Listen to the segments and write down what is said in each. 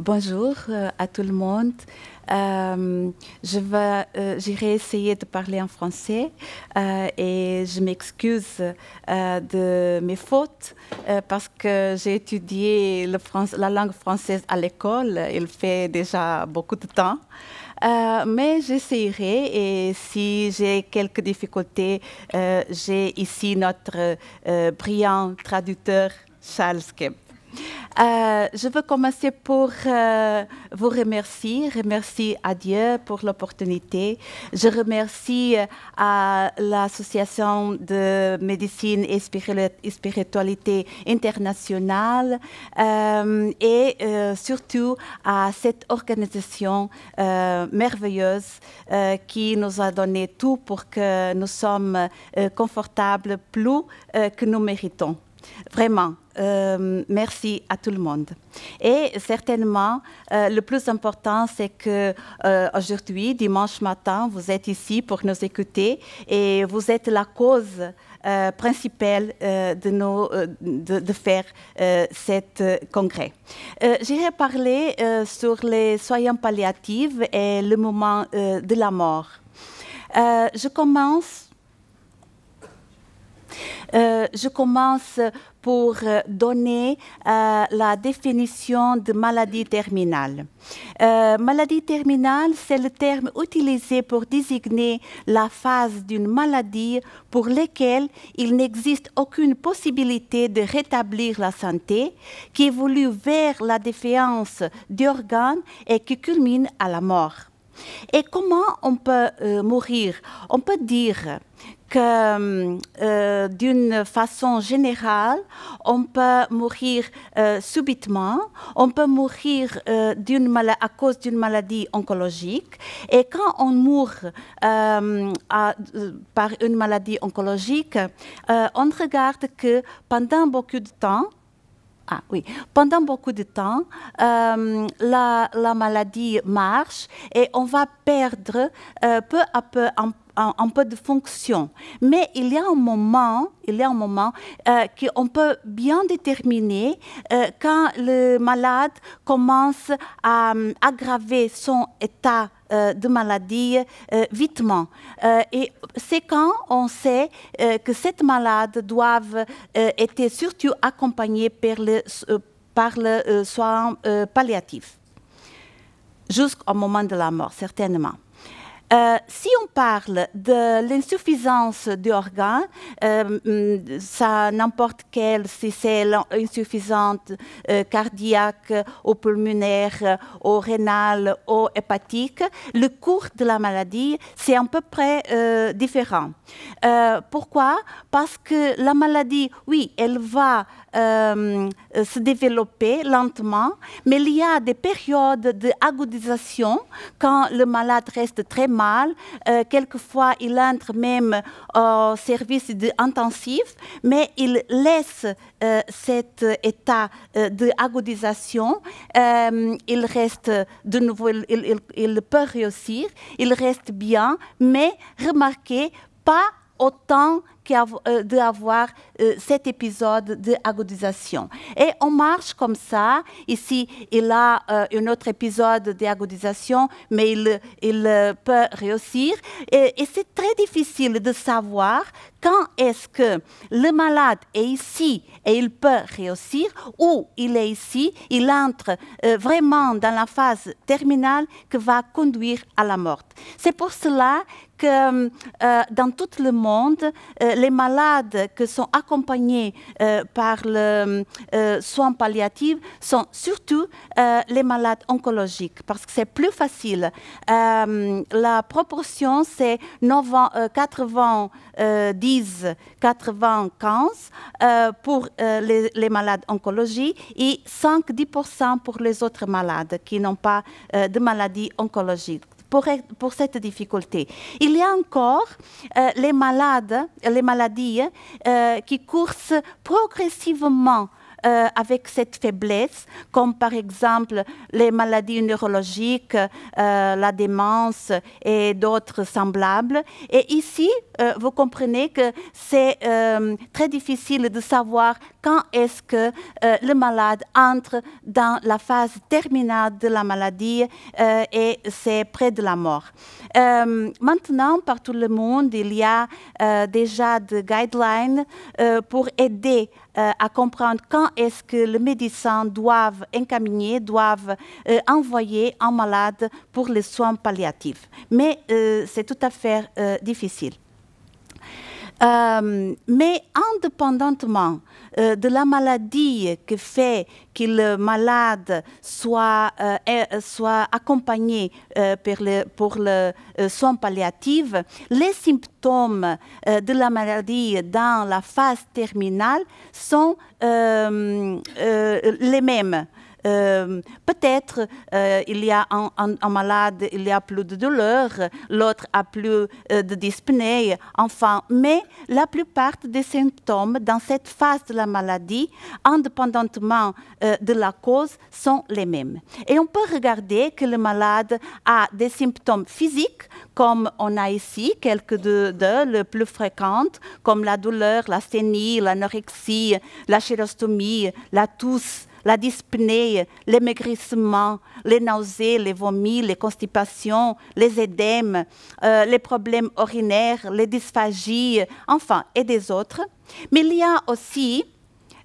Bonjour euh, à tout le monde. Euh, je vais, euh, j'irai essayer de parler en français et je m'excuse de mes fautes parce que j'ai étudié la langue française à l'école. Il fait déjà beaucoup de temps. mais j'essayerai et si j'ai quelques difficultés, j'ai ici notre brillant traducteur Charles Kemp. Euh, je veux commencer pour euh, vous remercier, remercier à Dieu pour l'opportunité. Je remercie euh, à l'Association de médecine et spiritualité internationale et surtout à cette organisation merveilleuse qui nous a donné tout pour que nous sommes confortables plus que nous méritons. Vraiment, euh, merci à tout le monde. Et certainement, euh, le plus important, c'est que euh, aujourd'hui, dimanche matin, vous êtes ici pour nous écouter et vous êtes la cause principale de, nos, de, de, faire cet congrès. J'irai parler sur les soins palliatifs et le moment de la mort. je commence je commence pour euh, donner euh, la définition de maladie terminale. Euh, maladie terminale, c'est le terme utilisé pour désigner la phase d'une maladie pour laquelle il n'existe aucune possibilité de rétablir la santé, qui évolue vers la défiance d'organes et qui culmine à la mort. Et comment on peut mourir On peut dire que euh, euh, d'une façon générale, on peut mourir euh, subitement, on peut mourir à cause d'une maladie oncologique. Et quand on mourt à, par une maladie oncologique, on regarde que pendant beaucoup de temps, ah oui, pendant beaucoup de temps, euh, la, maladie marche et on va perdre euh, peu à peu un, peu de fonction. Mais il y a un moment, il y a un moment euh, qu'on peut bien déterminer euh, quand le malade commence à aggraver son état euh, de maladies euh, vitement. Euh, et c'est quand on sait que cette malade doit être surtout accompagnée par le soin palliatif jusqu'au moment de la mort, certainement. Euh, si on parle de l'insuffisance d'organes, euh, mm, ça n'importe quelle, si c'est insuffisante euh, cardiaque au pulmonaire au rénal, au hépatique, le cours de la maladie, c'est à peu près différent. pourquoi Parce que la maladie, oui, elle va euh, se développer lentement, mais il y a des périodes d'agudisation quand le malade reste très mal. Euh, quelquefois, il entre même au service intensif, mais il laisse euh, cet état d'agudisation. il reste de nouveau, il, il peut réussir, il reste bien, mais remarquez, pas autant eh, d'avoir eh, cet épisode d'agodisation. Et on marche comme ça. Ici, il a eh, un autre épisode d'agodisation, mais il, il, peut réussir. Et, c'est très difficile de savoir quand est-ce que le malade est ici et il peut réussir, ou il est ici, il entre vraiment dans la phase terminale qui va conduire à la mort. C'est pour cela que dans tout le monde, euh, les malades qui sont accompagnés euh, par le euh, soin palliatif sont surtout euh, les malades oncologiques parce que c'est plus facile. la proportion, c'est 90, 95 pour les, les, malades oncologiques et 5-10% pour les autres malades qui n'ont pas de maladie oncologique pour, cette difficulté. Il y a encore euh, les malades, les maladies euh, qui coursent progressivement euh, avec cette faiblesse, comme par exemple les maladies neurologiques, euh, la démence et d'autres semblables. Et ici, euh, vous comprenez que c'est très difficile de savoir quand est-ce que le malade entre dans la phase terminale de la maladie et c'est près de la mort. maintenant, partout le monde, il y a déjà des guidelines pour aider euh, à comprendre quand est-ce que les médecin doivent encaminer, doivent euh, envoyer un malade pour les soins palliatifs. Mais euh, c'est tout à fait difficile. mais indépendamment euh, de la maladie qui fait que euh, le malade soit, euh, accompagné pour le soin palliatif, les symptômes de la maladie dans la phase terminale sont les mêmes. Euh, peut-être euh, il y a un, malade, il y a plus de douleur, l'autre a plus euh, de dyspnée, enfin. Mais la plupart des symptômes dans cette phase de la maladie, indépendamment de la cause, sont les mêmes. Et on peut regarder que le malade a des symptômes physiques, comme on a ici, quelques d'eux, de, les plus fréquentes, comme la douleur, la sténie, l'anorexie, la chérostomie, la tousse, la dyspnée, maigrissements, les nausées, les vomis, les constipations, les édèmes, euh, les problèmes urinaires, les dysphagies, euh, enfin, et des autres. Mais il y a aussi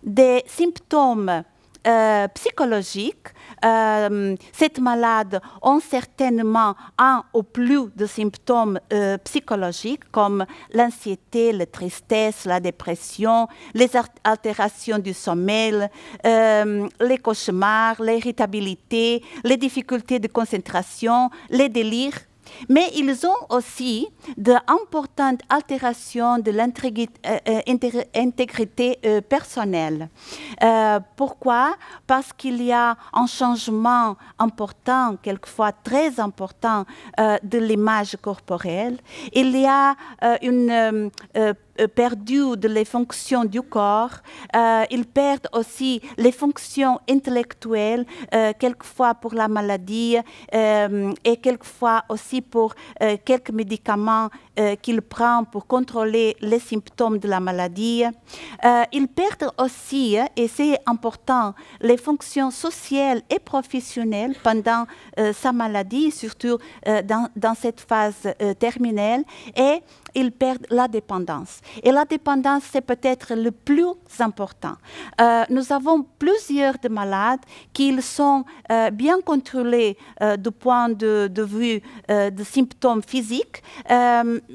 des symptômes euh, psychologique. psychologiques. Euh, cette malade ont certainement un ou plus de symptômes euh, psychologiques comme l'anxiété, la tristesse, la dépression, les altérations du sommeil, les cauchemars, l'irritabilité, les difficultés de concentration, les délires mais ils ont aussi d'importantes altérations de l'intégrité euh, euh, euh, personnelle. pourquoi Parce qu'il y a un changement important, quelquefois très important, de l'image corporelle. Il y a une euh, perdu de les fonctions du corps, euh, ils perdent aussi les fonctions intellectuelles, euh, quelquefois pour la maladie euh, et quelquefois aussi pour euh, quelques médicaments euh, qu'ils prennent pour contrôler les symptômes de la maladie. ils perdent aussi, hein, et c'est important, les fonctions sociales et professionnelles pendant sa maladie, surtout dans, dans, cette phase terminale. Et ils perdent la dépendance. Et la dépendance, c'est peut-être le plus important. Euh, nous avons plusieurs de malades qui sont euh, bien contrôlés euh, du point de, vue de symptômes physiques.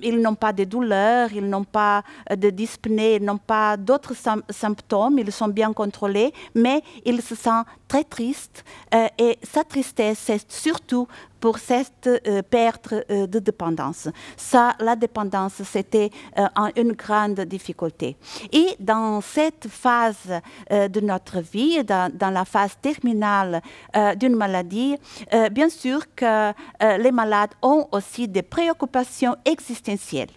ils n'ont pas de douleurs, ils n'ont pas de dyspnée, ils n'ont pas d'autres symptômes, ils sont bien contrôlés, mais ils se sentent très triste euh, et sa tristesse, c'est surtout pour cette euh, perte euh, de dépendance. Ça, la dépendance, c'était une grande difficulté. Et dans cette phase de notre vie, dans la phase terminale d'une maladie, bien sûr que les malades ont aussi des préoccupations existentielles.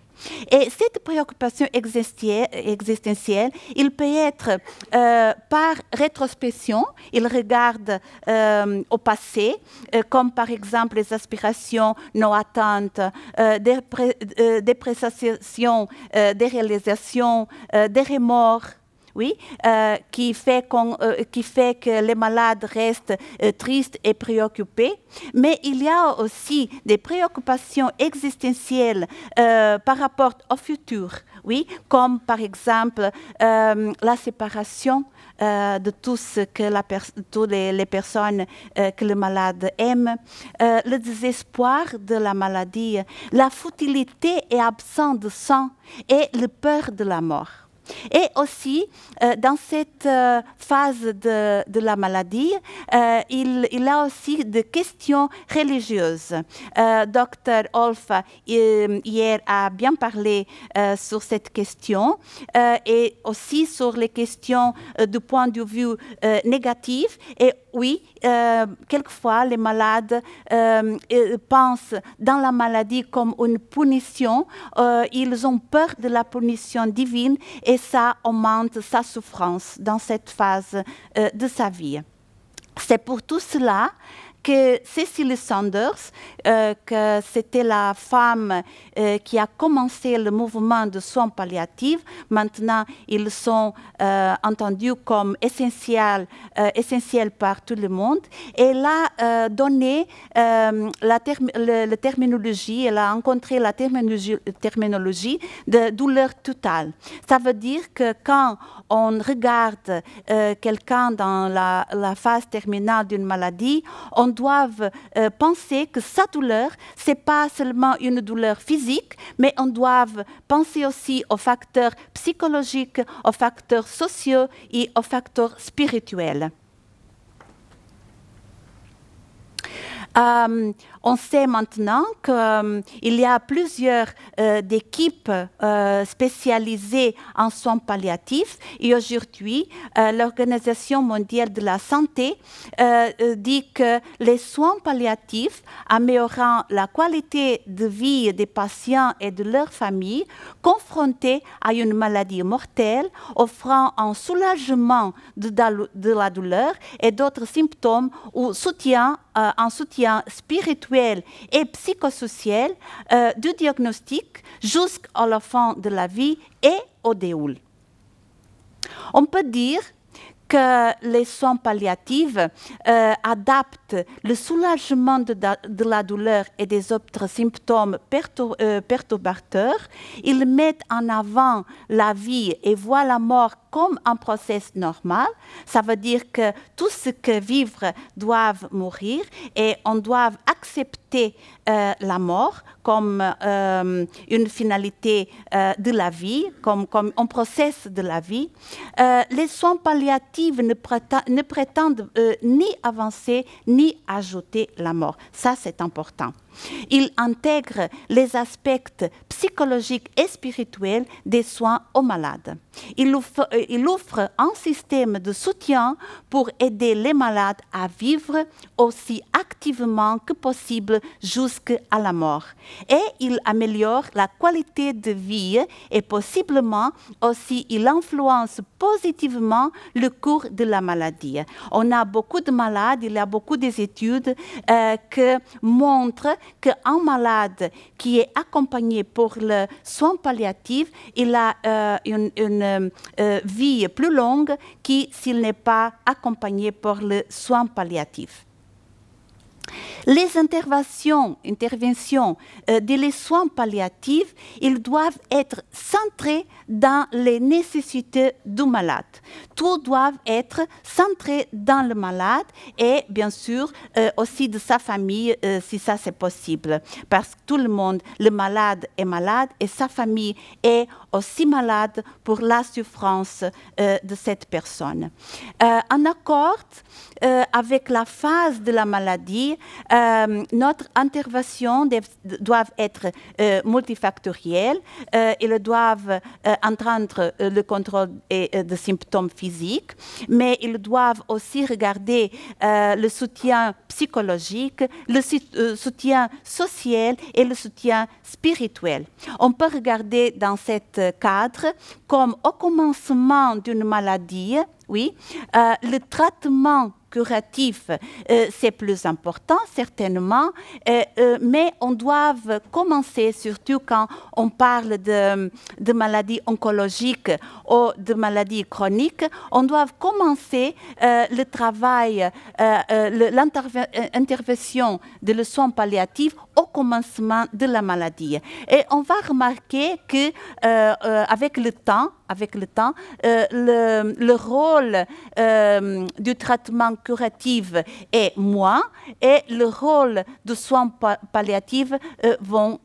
Et cette préoccupation existentielle, il peut être euh, par rétrospection, il regarde euh, au passé, euh, comme par exemple les aspirations non atteintes, des, des des réalisations, des remords oui, euh, qui, fait euh, fait que les malades restent euh, tristes et préoccupés. Mais il y a aussi des préoccupations existentielles par rapport au futur, oui, comme par exemple la séparation de tout que la toutes les, personnes que le malade aime, le désespoir de la maladie, la futilité et absence de sang et le peur de la mort. Et aussi, euh, dans cette euh, phase de, la maladie, euh, il, y a aussi des questions religieuses. Docteur Olf, hier, a bien parlé sur cette question et aussi sur les questions du point de vue négatif. Et oui, quelquefois, les malades pensent dans la maladie comme une punition. ils ont peur de la punition divine. Et et ça augmente sa souffrance dans cette phase euh, de sa vie. C'est pour tout cela que Cecily Sanders, euh, que c'était la femme euh, qui a commencé le mouvement de soins palliatifs. Maintenant, ils sont euh, entendus comme essentiels, essentiels par tout le monde. elle a donné la, terminologie, elle a rencontré la terminologie, de douleur totale. Ça veut dire que quand on regarde quelqu'un dans la, la phase terminale d'une maladie, on doivent euh, penser que sa douleur, ce n'est pas seulement une douleur physique, mais on doit penser aussi aux facteurs psychologiques, aux facteurs sociaux et aux facteurs spirituels. Euh, on sait maintenant qu'il euh, y a plusieurs euh, équipes spécialisées en soins palliatifs et aujourd'hui, l'Organisation mondiale de la santé dit que les soins palliatifs améliorant la qualité de vie des patients et de leurs familles confrontés à une maladie mortelle, offrant un soulagement de, la douleur et d'autres symptômes ou soutien, un soutien spirituel et psychosocial euh, du diagnostic jusqu'à la fin de la vie et au déoul On peut dire que les soins palliatifs euh, adaptent le soulagement de, la douleur et des autres symptômes euh, perturbateurs. Ils mettent en avant la vie et voient la mort comme un process normal. Ça veut dire que tout ce que vivre doit mourir et on doit accepter euh, la mort comme euh, une finalité euh, de la vie, comme, comme un process de la vie. les soins palliatifs ne prétendent ni avancer ni ajouter la mort. Ça, c'est important. Il intègre les aspects psychologiques et spirituels des soins aux malades. Il offre, euh, un système de soutien pour aider les malades à vivre aussi activement que possible jusqu'à la mort. Et il améliore la qualité de vie et possiblement aussi il influence positivement le cours de la maladie. On a beaucoup de malades, il y a beaucoup d'études euh, qui montrent qu'un malade qui est accompagné pour le soin palliatif, il a euh, une, euh, vie plus longue que s'il n'est pas accompagné pour le soin palliatif. Les interventions, interventions des euh, de soins palliatifs, ils doivent être centrés dans les nécessités du malade. Tout doit être centré dans le malade et bien sûr euh, aussi de sa famille euh, si ça c'est possible. Parce que tout le monde, le malade est malade et sa famille est aussi malade pour la souffrance de cette personne. en accord avec la phase de la maladie, euh, notre intervention doit être euh, multifactorielle. Euh, ils doivent euh, entendre le contrôle des symptômes physiques, mais ils doivent aussi regarder le soutien psychologique, le soutien social et le soutien spirituel. On peut regarder dans cet cadre comme au commencement d'une maladie, oui, le traitement curatif, euh, c'est plus important, certainement, euh, euh, mais on doit commencer, surtout quand on parle de, de, maladies oncologiques ou de maladies chroniques, on doit commencer le travail, l'intervention de le soin palliatif au commencement de la maladie. Et on va remarquer que euh, euh, avec le temps, avec le temps, euh, le, rôle du traitement curatif est moins et le rôle de soins palliatifs vont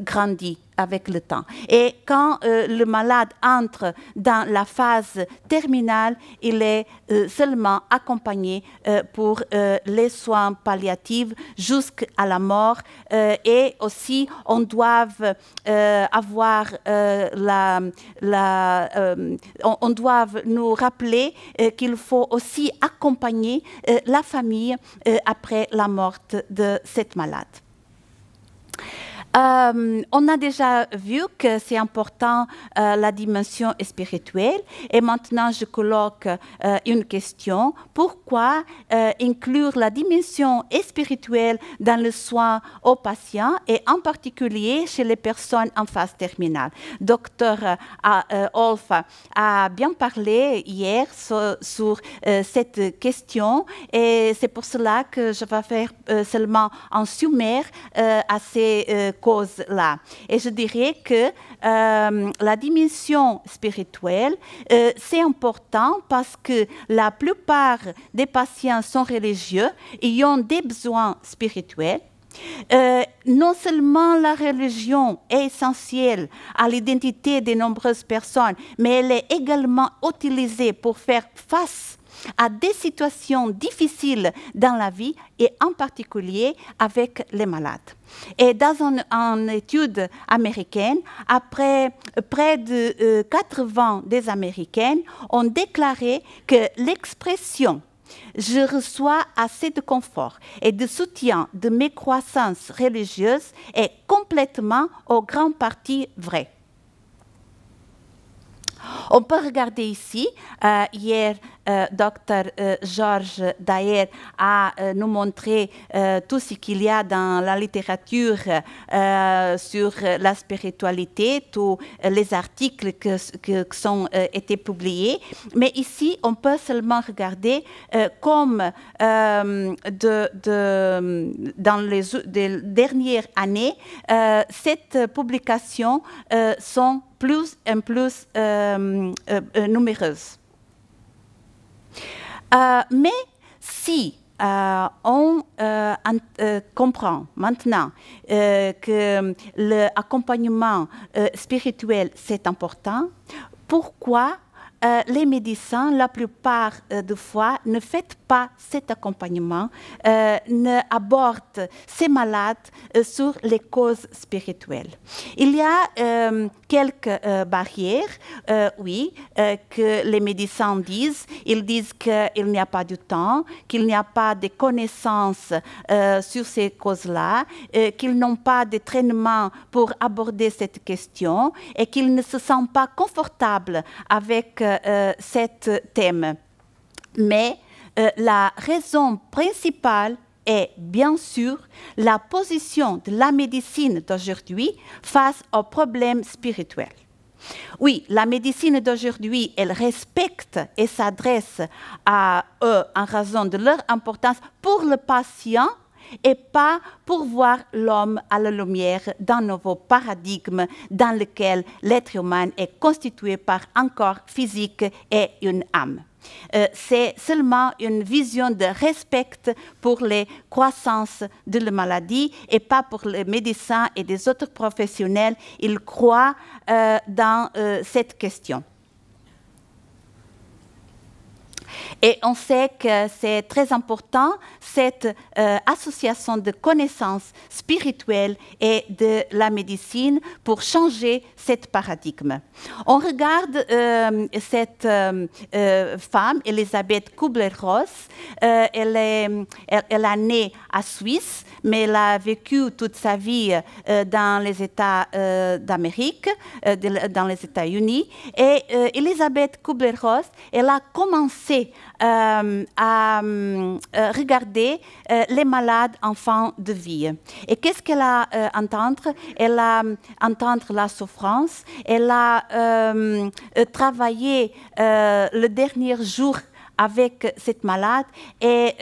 grandir avec le temps. Et quand euh, le malade entre dans la phase terminale, il est euh, seulement accompagné euh, pour les soins palliatifs jusqu'à la mort. et aussi, on doit avoir la, on, doit nous rappeler qu'il faut aussi accompagner la famille après la mort de cette malade. Euh, on a déjà vu que c'est important euh, la dimension spirituelle et maintenant je colloque euh, une question. Pourquoi inclure la dimension spirituelle dans le soin aux patients et en particulier chez les personnes en phase terminale Docteur Olfa a bien parlé hier sur, cette question et c'est pour cela que je vais faire seulement un sommaire à ces cause-là. Et je dirais que euh, la dimension spirituelle, euh, c'est important parce que la plupart des patients sont religieux, et ont des besoins spirituels euh, non seulement la religion est essentielle à l'identité de nombreuses personnes, mais elle est également utilisée pour faire face à des situations difficiles dans la vie et en particulier avec les malades. Et dans une, étude américaine, après près de 80 euh, des Américaines ont déclaré que l'expression je reçois assez de confort et de soutien de mes croissances religieuses est complètement au grand parti vrai. On peut regarder ici, euh, hier, euh, docteur euh, Georges Daer a nous montré tout ce qu'il y a dans la littérature sur la spiritualité, tous les articles qui que, sont été publiés. Mais ici, on peut seulement regarder comme dans les, dernières années, cette publication sont plus en plus euh, euh, euh, nombreuses. mais si on comprend maintenant que l'accompagnement spirituel c'est important, pourquoi les médecins, la plupart des fois, ne font pas cet accompagnement, euh, ne aborde ces malades euh, sur les causes spirituelles. Il y a euh, quelques euh, barrières, oui, que les médecins disent. Ils disent qu'il n'y a pas du temps, qu'il n'y a pas de connaissances sur ces causes-là, qu'ils n'ont pas de traitement pour aborder cette question et qu'ils ne se sentent pas confortables avec euh, cet thème. Mais euh, la raison principale est bien sûr la position de la médecine d'aujourd'hui face aux problèmes spirituels. Oui, la médecine d'aujourd'hui, elle respecte et s'adresse à eux en raison de leur importance pour le patient et pas pour voir l'homme à la lumière d'un nouveau paradigme dans lequel l'être humain est constitué par un corps physique et une âme. Euh, c'est seulement une vision de respect pour les croissances de la maladie et pas pour les médecins et des autres professionnels. Ils croient euh, dans euh, cette question. Et on sait que c'est très important, cette euh, association de connaissances spirituelles et de la médecine pour changer cette paradigme. On regarde euh, cette euh, femme, Elisabeth Kubler-Ross. elle, est, elle, elle a née à Suisse, mais elle a vécu toute sa vie dans les États d'Amérique, dans les États-Unis. Et Elisabeth Kubler-Ross, elle a commencé euh, à euh, regarder euh, les malades en fin de vie. Et qu'est-ce qu'elle a entendre Elle a entendre la souffrance, elle a travaillé le dernier jour avec cette malade et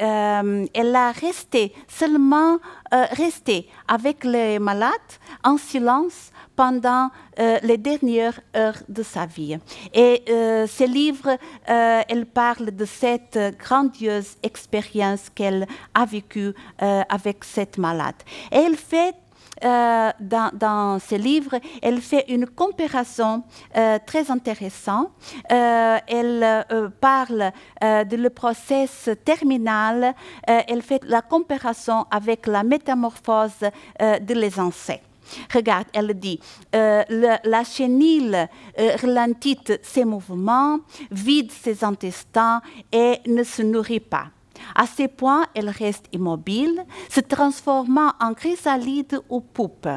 elle a resté seulement resté avec les malades en silence pendant euh, les dernières heures de sa vie. Et euh, ce livre, euh, elle parle de cette grandiose expérience qu'elle a vécue avec cette malade. Et elle fait dans, dans, ce livre, elle fait une comparaison très intéressante. elle parle de le terminal. elle fait la comparaison avec la métamorphose de les insectes. Regarde, elle dit, euh, la chenille euh, ralentit ses mouvements, vide ses intestins et ne se nourrit pas. À ce point, elle reste immobile, se transformant en chrysalide ou poupe.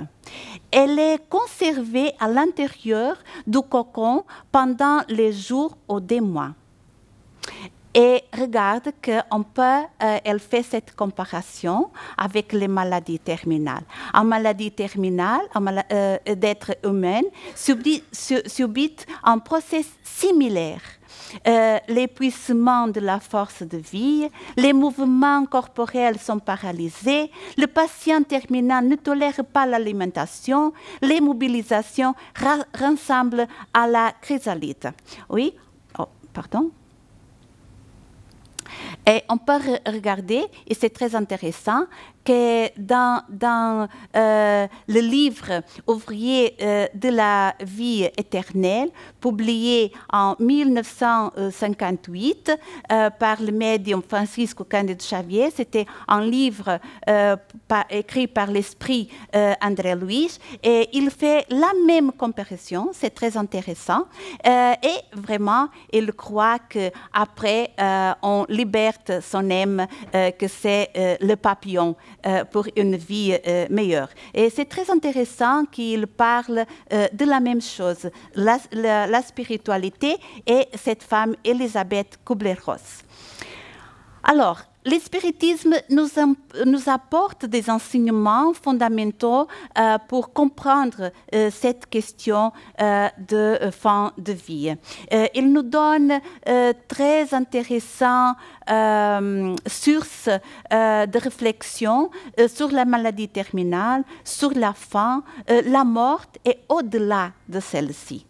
Elle est conservée à l'intérieur du cocon pendant les jours ou des mois. Et regarde qu'on peut, euh, elle fait cette comparaison avec les maladies terminales. En maladie terminale, euh, d'être humain subit, un processus similaire. Euh, l'épuisement de la force de vie, les mouvements corporels sont paralysés, le patient terminal ne tolère pas l'alimentation, les mobilisations ressemblent à la chrysalide. Oui, oh, pardon. Et on peut regarder, et c'est très intéressant, que dans, dans euh, le livre Ouvrier euh, de la vie éternelle, publié en 1958 euh, par le médium Francisco de Xavier, c'était un livre écrit par l'esprit André Luiz, et il fait la même comparaison, c'est très intéressant, et vraiment, il croit qu'après, on libère son âme, que c'est le papillon euh, pour une vie euh, meilleure. Et c'est très intéressant qu'il parle euh, de la même chose, la, la spiritualité et cette femme, Elisabeth Kubler-Ross. Alors, L'espiritisme nous, apporte des enseignements fondamentaux euh, pour comprendre euh, cette question euh, de fin de vie. il nous donne très intéressantes sources de réflexion sur la maladie terminale, sur la fin, la mort et au-delà de celle-ci.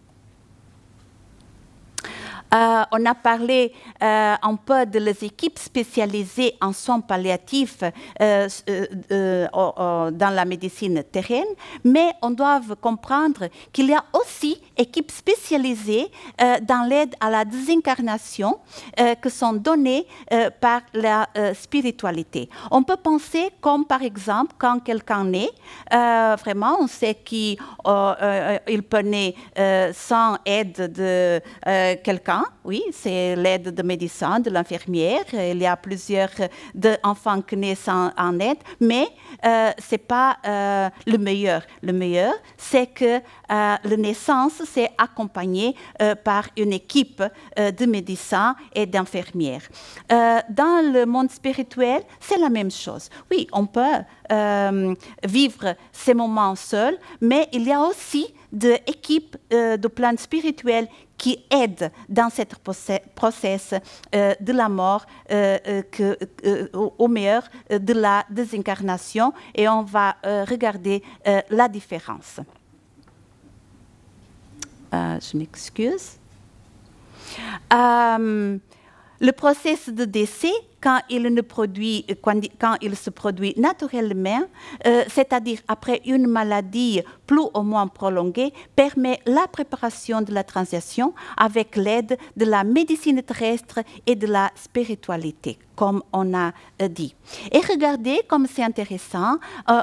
Euh, on a parlé un peu de les équipes spécialisées en soins palliatifs euh, euh, dans la médecine terraine, mais on doit comprendre qu'il y a aussi équipes spécialisées dans l'aide à la désincarnation que sont données par la spiritualité. On peut penser comme par exemple quand quelqu'un naît, vraiment on sait qu'il oh, peut naître sans aide de quelqu'un oui, c'est l'aide de médecins, de l'infirmière. Il y a plusieurs euh, enfants qui naissent en, aide, mais euh, ce n'est pas euh, le meilleur. Le meilleur, c'est que la naissance, c'est accompagnée par une équipe de médecins et d'infirmières. dans le monde spirituel, c'est la même chose. Oui, on peut vivre ces moments seuls, mais il y a aussi des équipes de plans spirituels qui aide dans ce process euh, de la mort euh, euh, que, au meilleur de la désincarnation et on va regarder la différence. je m'excuse. le processus de décès euh, quand il, se produit naturellement, euh, c'est-à-dire après une maladie plus ou moins prolongée, permet la préparation de la transition avec l'aide de la médecine terrestre et de la spiritualité comme on a euh, dit. Et regardez comme c'est intéressant,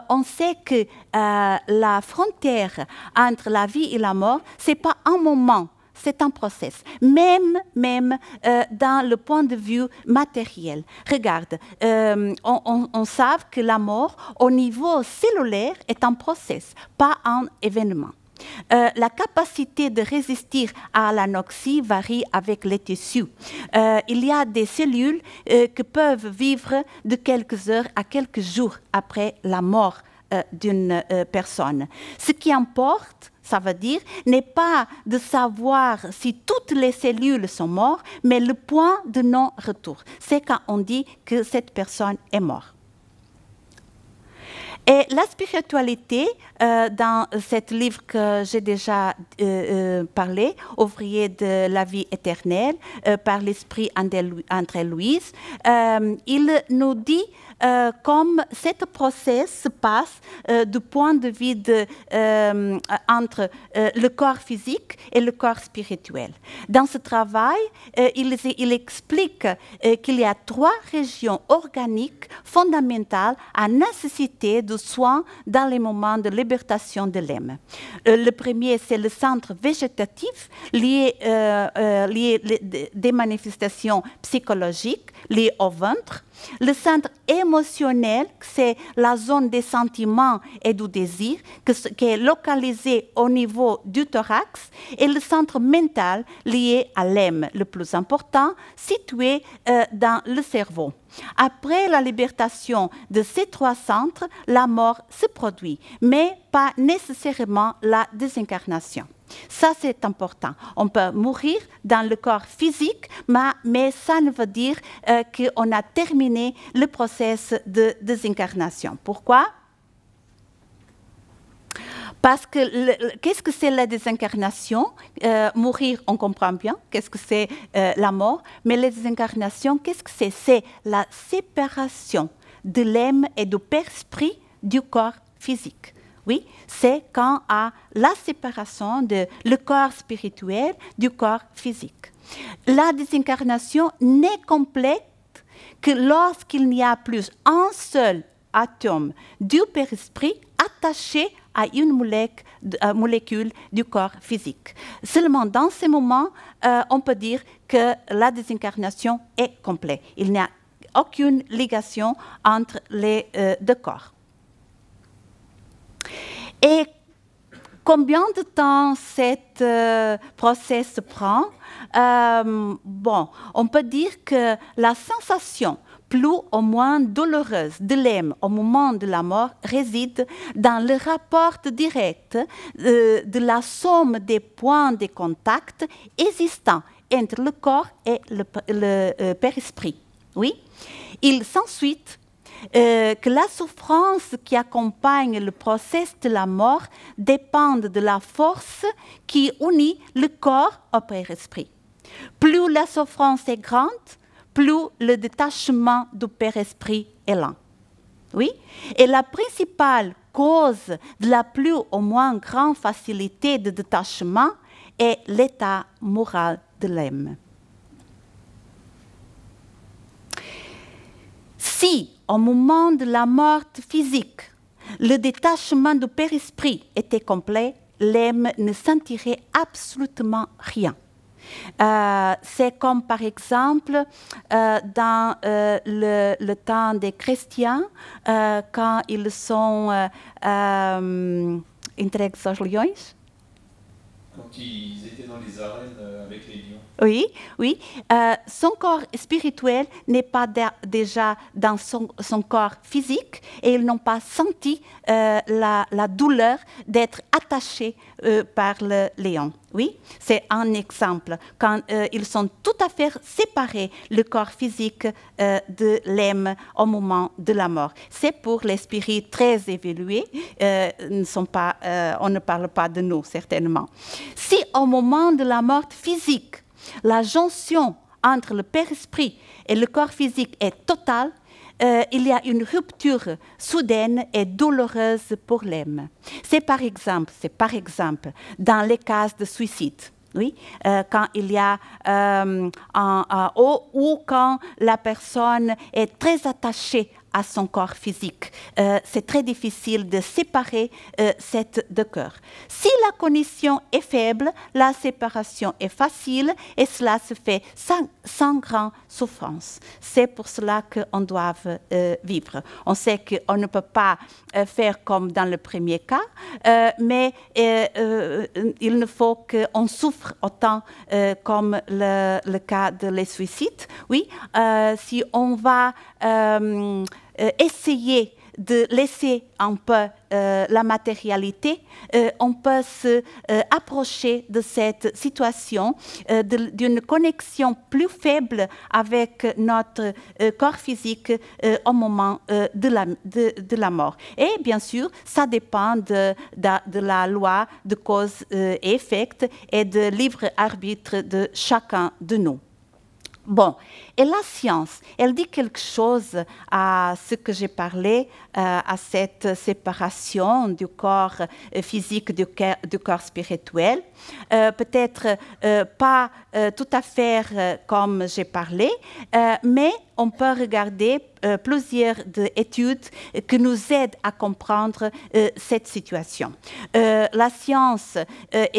on sait que la frontière entre la vie et la mort, n'est pas un moment c'est un process, même, même euh, dans le point de vue matériel. Regarde, euh, on, on, sait que la mort au niveau cellulaire est un process, pas un événement. Euh, la capacité de résister à l'anoxie varie avec les tissus. il y a des cellules qui peuvent vivre de quelques heures à quelques jours après la mort d'une personne. Ce qui importe, ça veut dire, n'est pas de savoir si toutes les cellules sont mortes, mais le point de non-retour. C'est quand on dit que cette personne est morte. Et la spiritualité, euh, dans ce livre que j'ai déjà euh, euh, parlé, Ouvrier de la vie éternelle, par l'esprit André Louise, il nous dit euh, comme ce process passe euh, du point de vue euh, entre le corps physique et le corps spirituel. Dans ce travail, il, il, explique qu'il y a trois régions organiques fondamentales à nécessité de soins dans les moments de libération de l'âme. le premier, c'est le centre végétatif lié, lié des manifestations psychologiques liées au ventre le centre émotionnel, c'est la zone des sentiments et du désir, qui est localisée au niveau du thorax, et le centre mental, lié à l'âme, le plus important, situé euh, dans le cerveau. Après la libération de ces trois centres, la mort se produit, mais pas nécessairement la désincarnation. Ça, c'est important. On peut mourir dans le corps physique, mais, ça ne veut dire euh, qu'on a terminé le processus de désincarnation. Pourquoi parce que qu'est-ce que c'est la désincarnation euh, Mourir, on comprend bien, qu'est-ce que c'est euh, la mort, mais la désincarnation, qu'est-ce que c'est C'est la séparation de l'âme et du père-esprit du corps physique oui, c'est quand à la séparation de le corps spirituel du corps physique. La désincarnation n'est complète que lorsqu'il n'y a plus un seul atome du père-esprit attaché à une euh, molécule du corps physique. Seulement dans ce moment, euh, on peut dire que la désincarnation est complète. Il n'y a aucune ligation entre les euh, deux corps. Et combien de temps cette euh, process prend euh, Bon, on peut dire que la sensation plus ou moins douloureuse de l'âme au moment de la mort réside dans le rapport direct euh, de la somme des points de contact existants entre le corps et le, euh, père-esprit. Oui, il s'ensuit euh, que la souffrance qui accompagne le processus de la mort dépend de la force qui unit le corps au Père-Esprit. Plus la souffrance est grande, plus le détachement du Père-Esprit est lent. Oui? Et la principale cause de la plus ou moins grande facilité de détachement est l'état moral de l'âme. Si au moment de la mort physique, le détachement du père-esprit était complet, l'âme ne sentirait absolument rien. Euh, c'est comme par exemple euh, dans euh, le, temps des chrétiens, quand ils sont Quand ils étaient dans les arènes avec les lions. Oui, oui. Euh, son corps spirituel n'est pas déjà dans son, corps physique et ils n'ont pas senti euh, la, douleur d'être attachés euh, par le lion. Oui, c'est un exemple. Quand ils sont tout à fait séparés, le corps physique de l'âme au moment de la mort. C'est pour les esprits très évolués. on ne parle pas de nous, certainement. Si au moment de la mort physique, la jonction entre le père-esprit et le corps physique est totale, euh, il y a une rupture soudaine et douloureuse pour l'homme. C'est par exemple, c'est par exemple dans les cas de suicide. Oui, euh, quand il y a un, euh, ou quand la personne est très attachée à son corps physique. Euh, c'est très difficile de séparer euh, cette de cœur. Si la connexion est faible, la séparation est facile et cela se fait sans, sans grande souffrance. C'est pour cela qu'on doit euh, vivre. On sait qu'on ne peut pas euh, faire comme dans le premier cas, mais il ne faut qu'on souffre autant comme le, le, cas de les suicides. Oui, si on va euh, essayer de laisser un peu euh, la matérialité, euh, on peut se approcher de cette situation, d'une connexion plus faible avec notre corps physique au moment de la, de, la, mort. Et bien sûr, ça dépend de, de la loi de cause et effet et de libre arbitre de chacun de nous. Bon, et la science, elle dit quelque chose à ce que j'ai parlé, euh, à cette séparation du corps euh, physique du, corps spirituel. Euh, peut-être pas tout à fait comme j'ai parlé, mais on peut regarder euh, plusieurs euh, études qui nous aident à comprendre euh, cette situation. la science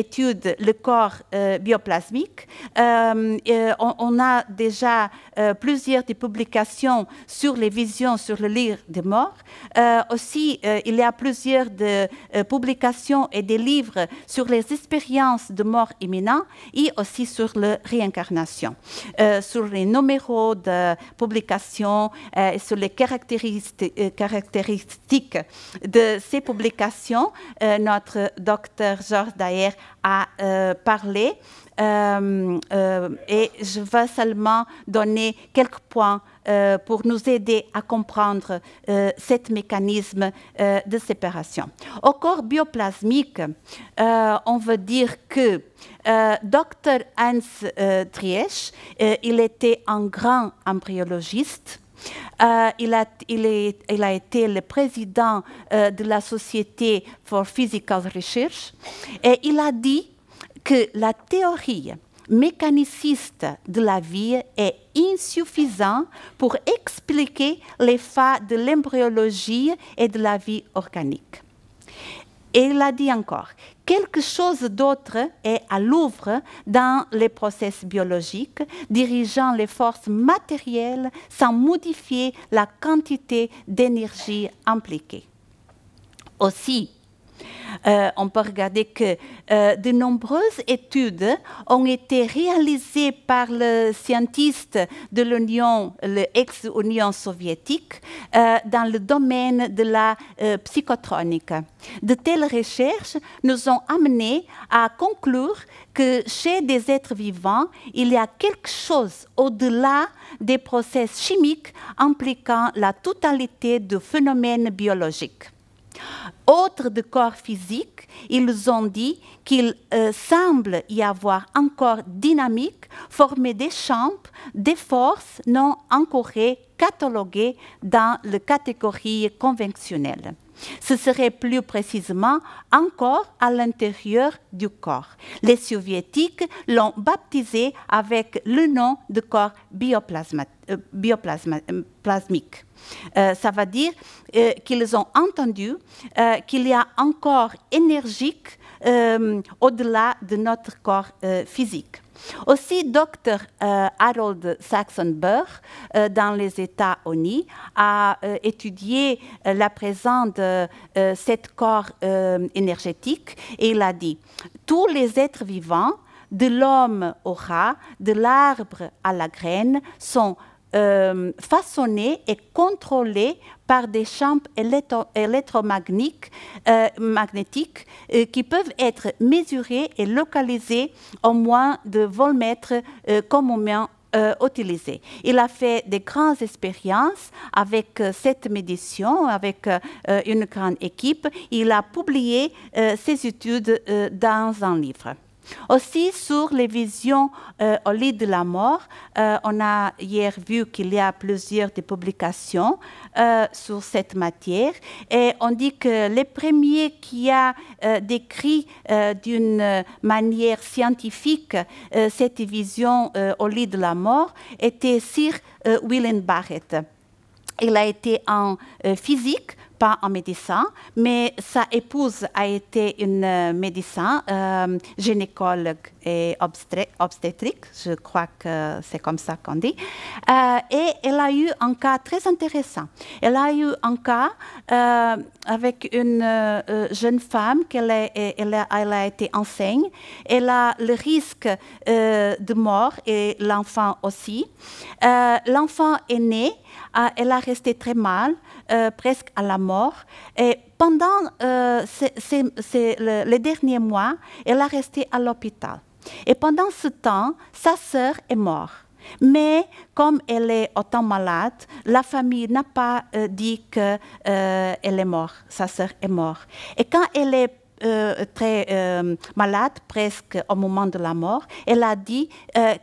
étude le corps bioplasmique. On, a déjà plusieurs des publications sur les visions sur le lire des morts. aussi, il y a plusieurs de, publications et des livres sur les expériences de mort imminente et aussi sur la réincarnation, sur les numéros de publications euh, sur les euh, caractéristiques de ces publications. Euh, notre docteur Georges Dayer a parlé. Euh, euh, et je vais seulement donner quelques points euh, pour nous aider à comprendre euh, ce mécanisme de séparation. Au corps bioplasmique, on veut dire que Dr Hans Triesch, il était un grand embryologiste. il, a, il, il, a, été le président de la Société for Physical Research et il a dit que la théorie mécaniciste de la vie est insuffisante pour expliquer les faits de l'embryologie et de la vie organique. Et il a dit encore, quelque chose d'autre est à l'ouvre dans les process biologiques, dirigeant les forces matérielles sans modifier la quantité d'énergie impliquée. Aussi, euh, on peut regarder que euh, de nombreuses études ont été réalisées par le scientiste de l'Union, l'ex-Union soviétique, euh, dans le domaine de la psychotronique. De telles recherches nous ont amenés à conclure que chez des êtres vivants, il y a quelque chose au-delà des processus chimiques impliquant la totalité de phénomènes biologiques. Autre de corps physique, ils ont dit qu'il euh, semble y avoir un corps dynamique formé des champs, des forces non encore cataloguées dans les catégorie conventionnelle. Ce serait plus précisément encore à l'intérieur du corps. Les soviétiques l'ont baptisé avec le nom de corps bioplasmique. Euh, euh, euh, ça veut dire qu'ils ont entendu qu'il y a encore énergique au-delà de notre corps physique. Aussi, Dr euh, Harold Saxon euh, dans les États-Unis, a euh, étudié la présence de cet corps énergétique et il a dit Tous les êtres vivants, de l'homme au rat, de l'arbre à la graine, sont euh, façonné et contrôlés par des champs électromagnétiques euh, magnétiques, euh, qui peuvent être mesurés et localisés au moins de volmètres communément utilisés. Il a fait des grandes expériences avec cette médition, avec une grande équipe. Il a publié ses études dans un livre. Aussi, sur les visions euh, au lit de la mort, euh, on a hier vu qu'il y a plusieurs des publications euh, sur cette matière. Et on dit que le premier qui a décrit d'une manière scientifique cette vision au lit de la mort était Sir William Barrett. Il a été en physique pas en médecin, mais sa épouse a été une euh, médecin, euh, gynécologue et obstétrique, je crois que c'est comme ça qu'on dit. Euh, et elle a eu un cas très intéressant. Elle a eu un cas euh, avec une euh, jeune femme qu'elle a, elle a, été enseigne. Elle a le risque de mort et l'enfant aussi. l'enfant est né, elle a resté très mal, presque à la mort. Et pendant euh, les derniers mois, elle a resté à l'hôpital. Et pendant ce temps, sa sœur est morte. Mais comme elle est autant malade, la famille n'a pas euh, dit qu'elle euh, est morte, sa sœur est morte. Et quand elle est très malade, presque au moment de la mort, elle a dit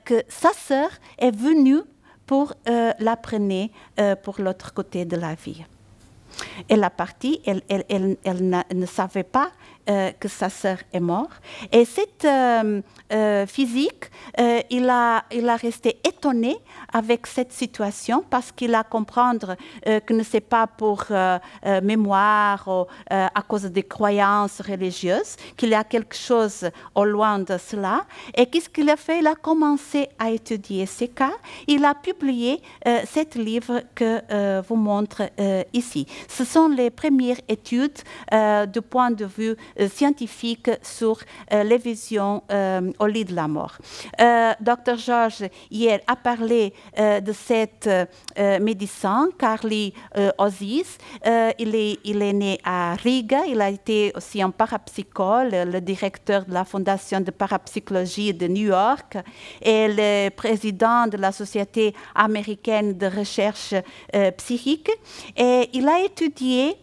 que sa sœur est venue pour la prendre pour l'autre côté de la vie. Et la partie, elle, elle, elle, elle ne savait pas euh, que sa sœur est morte. Et cette euh, euh, physique, il, a, il a resté étonné avec cette situation parce qu'il a comprendre que ne c'est pas pour mémoire ou à cause des croyances religieuses, qu'il y a quelque chose au loin de cela. Et qu'est-ce qu'il a fait Il a commencé à étudier ces cas. Il a publié ce livre que vous montre ici. Ce sont les premières études du point de vue euh, scientifique sur euh, les visions euh, au lit de la mort. Dr. Georges, hier, a parlé de cette médecin, Carly Ozis. il, est, il est né à Riga. Il a été aussi un parapsychologue, le directeur de la Fondation de parapsychologie de New York et le président de la Société américaine de recherche psychique. Et il a étudié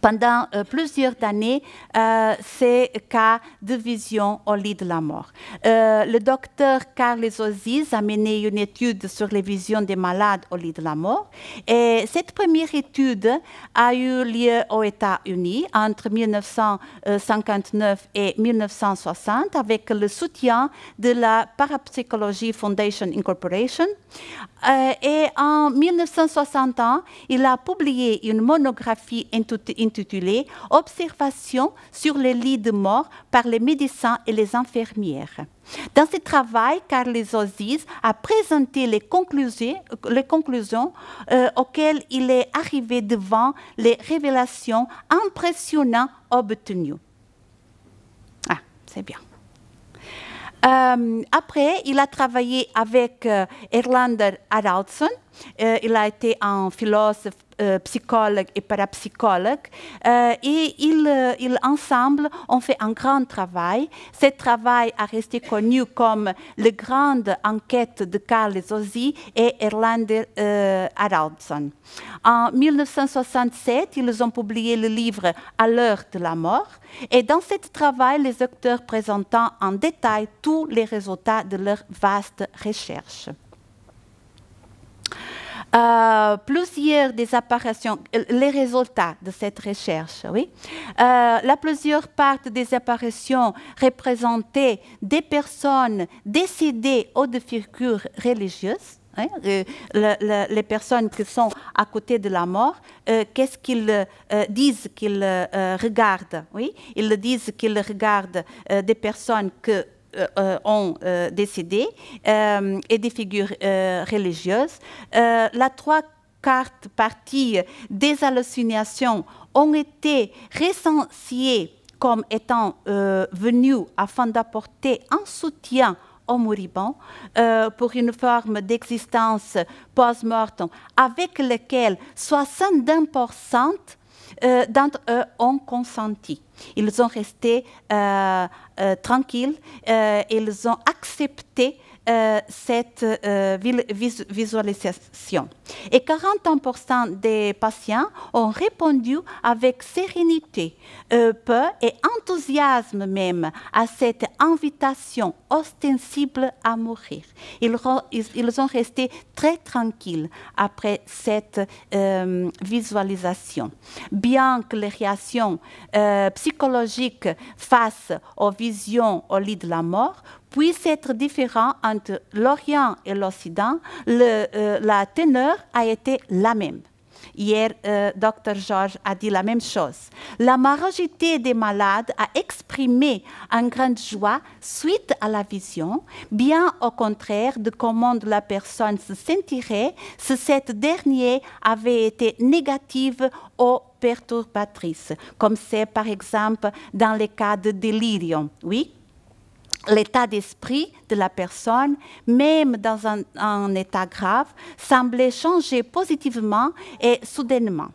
pendant euh, plusieurs années euh, ces cas de vision au lit de la mort. Euh, le docteur Carles Ozis a mené une étude sur les visions des malades au lit de la mort. Et cette première étude a eu lieu aux États-Unis entre 1959 et 1960 avec le soutien de la Parapsychology Foundation Incorporation. Euh, et en 1960, il a publié une monographie intitulée intitulé Observation sur les lits de mort par les médecins et les infirmières. Dans ce travail, Carles Ozis a présenté les conclusions, euh, auxquelles il est arrivé devant les révélations impressionnantes obtenues. Ah, c'est bien. Euh, après, il a travaillé avec euh, Erlander euh, il a été un philosophe euh, psychologue et parapsychologue. Euh, et ils, ensemble, ont fait un grand travail. Ce travail a resté connu comme la grande enquête de Carl Zosi et Erlander Haraldsson. En 1967, ils ont publié le livre À l'heure de la mort. Et dans ce travail, les auteurs présentant en détail tous les résultats de leur vaste recherche. Euh, plusieurs des apparitions, euh, les résultats de cette recherche. Oui. Euh, la plusieurs parties des apparitions représentaient des personnes décédées ou de figures religieuses. Hein, les personnes qui sont à côté de la mort, qu'est-ce qu'ils disent qu'ils regardent oui Ils disent qu'ils regardent des personnes que euh, euh, ont euh, décédé et des figures religieuses. la trois cartes partie des hallucinations ont été recensées comme étant venues afin d'apporter un soutien aux moribonds pour une forme d'existence post-mortem avec laquelle 61% euh, d'entre eux ont consenti. Ils ont resté euh, euh, tranquilles, ils ont accepté euh, cette euh, visualisation. Et 41% des patients ont répondu avec sérénité, euh, peu et enthousiasme même à cette invitation ostensible à mourir. ils ont resté très tranquilles après cette visualisation. Bien que les réactions psychologiques face aux visions au lit de la mort puisse être différent entre l'Orient et l'Occident, euh, la teneur a été la même. Hier, euh, Dr. Georges a dit la même chose. La majorité des malades a exprimé une grande joie suite à la vision, bien au contraire de comment la personne se sentirait si cette dernière avait été négative ou perturbatrice, comme c'est par exemple dans les cas de délirium. Oui, l'état d'esprit de la personne, même dans un, état grave, semblait changer positivement et soudainement.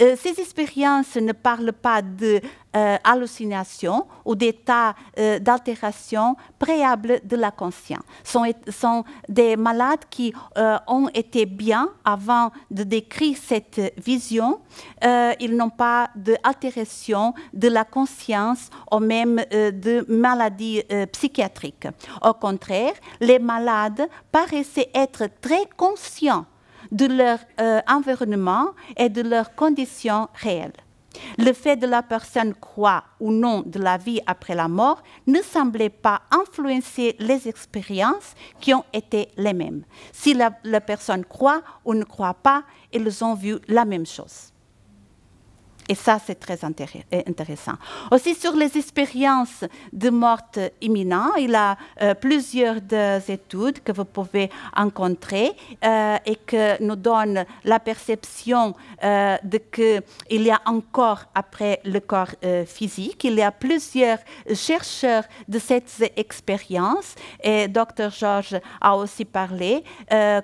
Euh, ces expériences ne parlent pas de euh, ou d'états euh, d'altération préalable de la conscience. Ce sont, sont, des malades qui ont été bien avant de décrire cette vision. ils n'ont pas d'altération de la conscience ou même de maladies psychiatriques. Au contraire, les malades paraissaient être très conscients de leur euh, environnement et de leurs conditions réelles. Le fait de la personne croit ou non de la vie après la mort ne semblait pas influencer les expériences qui ont été les mêmes. Si la, la personne croit ou ne croit pas, ils ont vu la même chose. Et ça, c'est très euh, intéressant. Aussi sur les expériences de mort imminente, il y a euh, plusieurs études que vous pouvez rencontrer euh, et que nous donnent la perception euh, de qu'il y a encore après le corps physique. Il y a plusieurs chercheurs de cette expérience et Dr. George a aussi parlé,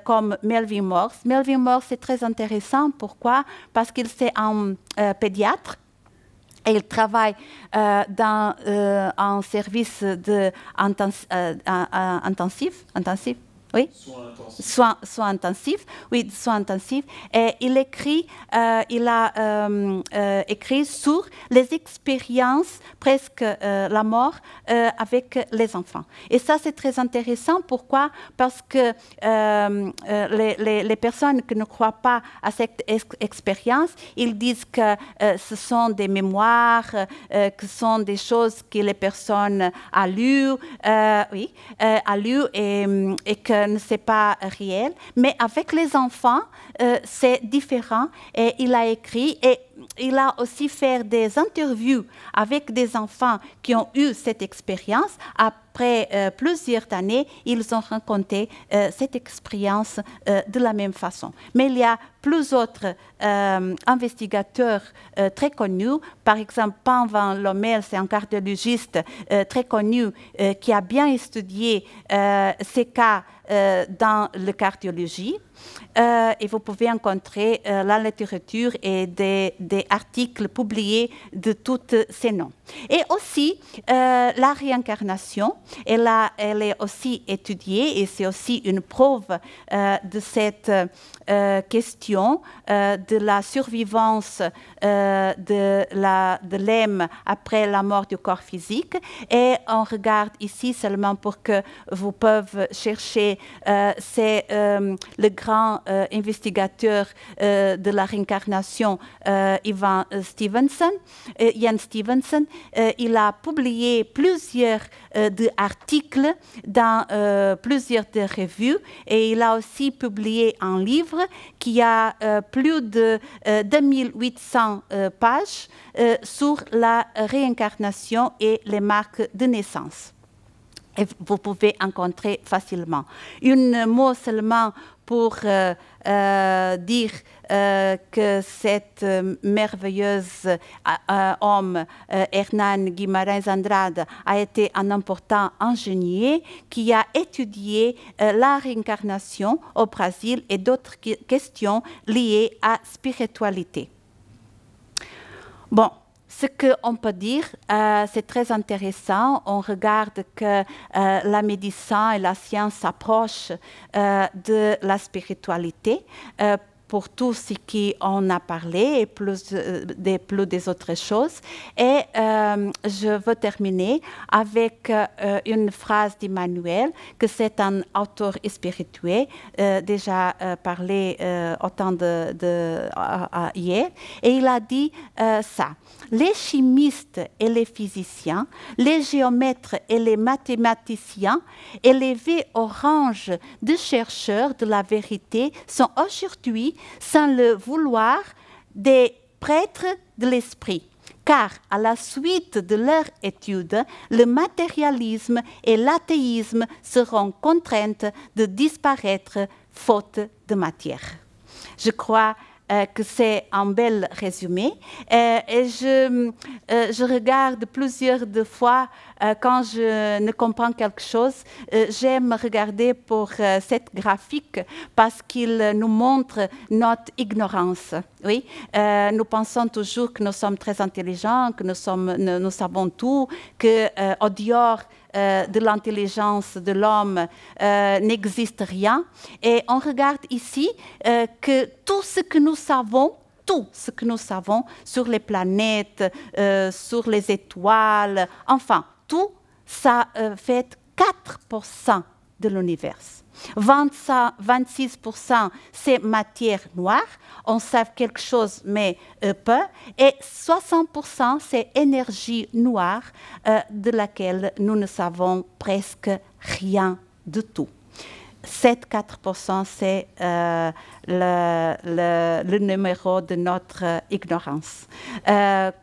comme Melvin Morse. Melvin Morse, c'est très intéressant. Pourquoi Parce qu'il s'est un pédiatre. Et il travaille euh, dans euh, un service de intens, euh, intensif, intensif oui. Soins intensifs. Oui, intensif. Et il écrit, euh, il a euh, euh, écrit sur les expériences presque la mort avec les enfants. Et ça, c'est très intéressant. Pourquoi Parce que les, personnes qui ne croient pas à cette expérience, ils disent que ce sont des mémoires, que ce sont des choses que les personnes ont lues, oui, a lues et que euh, ne c'est pas réel, mais avec les enfants, euh, c'est différent. Et il a écrit, et il a aussi fait des interviews avec des enfants qui ont eu cette expérience. Après euh, plusieurs années, ils ont raconté euh, cette expérience euh, de la même façon. Mais il y a plus d'autres investigateurs très connus. Par exemple, Pan van Lommel, c'est un cardiologiste très connu qui a bien étudié ces cas dans la cardiologie. Euh, et vous pouvez rencontrer euh, la littérature et des, des, articles publiés de tous ces noms. Et aussi, euh, la réincarnation, elle, elle, est aussi étudiée et c'est aussi une preuve de cette question de la survivance de l'âme après la mort du corps physique. Et on regarde ici seulement pour que vous puissiez chercher, c'est le grand grand euh, investigateur euh, de la réincarnation, euh, Ivan Stevenson, Ian Stevenson. il a publié plusieurs de articles dans plusieurs de revues et il a aussi publié un livre qui a plus de 2800 pages sur la réincarnation et les marques de naissance et vous pouvez rencontrer facilement. Un mot seulement pour euh, euh, dire euh, que cette merveilleuse homme, Hernan Guimarães Andrade, a été un important ingénieur qui a étudié la réincarnation au Brésil et d'autres questions liées à spiritualité. Bon, ce qu'on peut dire, euh, c'est très intéressant. On regarde que euh, la médecine et la science s'approchent euh, de la spiritualité pour tout ce en a parlé et plus, euh, des, plus des autres choses. Et euh, je veux terminer avec euh, une phrase d'Emmanuel, que c'est un auteur spirituel, déjà parlé autant de, hier, et il a dit ça. Les chimistes et les physiciens, les géomètres et les mathématiciens, élevés au rang de chercheurs de la vérité, sont aujourd'hui sans le vouloir, des prêtres de l'esprit. Car à la suite de leur étude, le matérialisme et l'athéisme seront contraints de disparaître faute de matière. Je crois euh, que c'est un bel résumé. Euh, et euh, je, regarde plusieurs de fois quand je ne comprends quelque chose. J'aime regarder pour cette graphique parce qu'il nous montre notre ignorance. Oui, nous pensons toujours que nous sommes très intelligents, que nous, sommes, nous, savons tout, que dehors euh, de l'intelligence de l'homme euh, n'existe rien. Et on regarde ici euh, que tout ce que nous savons, tout ce que nous savons sur les planètes, sur les étoiles, enfin, tout, ça fait 4% de l'univers. 26% c'est matière noire, on sait quelque chose mais euh, peu, et 60% c'est énergie noire euh, de laquelle nous ne savons presque rien de tout. 7-4% c'est euh, le, numéro de notre ignorance.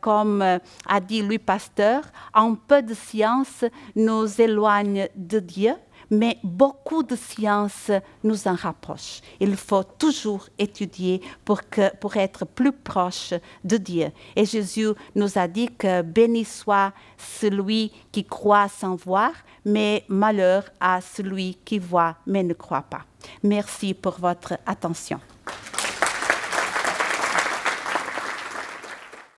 comme a dit Louis Pasteur, un peu de science nous éloigne de Dieu mais beaucoup de sciences nous en rapprochent. Il faut toujours étudier pour, être plus proche de Dieu. Et Jésus nous a dit que béni soit celui qui croit sans voir, mais malheur à celui qui voit mais ne croit pas. Merci pour votre attention.